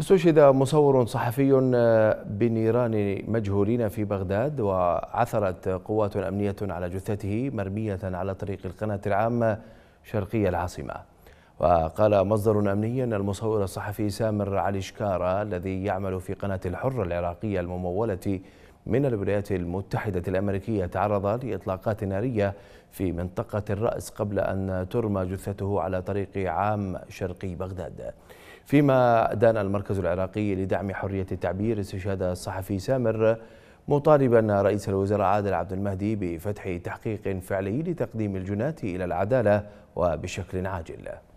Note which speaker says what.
Speaker 1: استشهد مصور صحفي آه، بنيران مجهولين في بغداد وعثرت قوات أمنية على جثته مرمية على طريق القناة العامة شرقي العاصمة وقال مصدر أمني أن المصور الصحفي سامر علي شكارة الذي يعمل في قناة الحرة العراقية الممولة من الولايات المتحدة الأمريكية تعرض لإطلاقات نارية في منطقة الرأس قبل أن ترمى جثته على طريق عام شرقي بغداد فيما دان المركز العراقي لدعم حرية التعبير استشهاد الصحفي سامر مطالبا رئيس الوزراء عادل عبد المهدي بفتح تحقيق فعلي لتقديم الجنات إلى العدالة وبشكل عاجل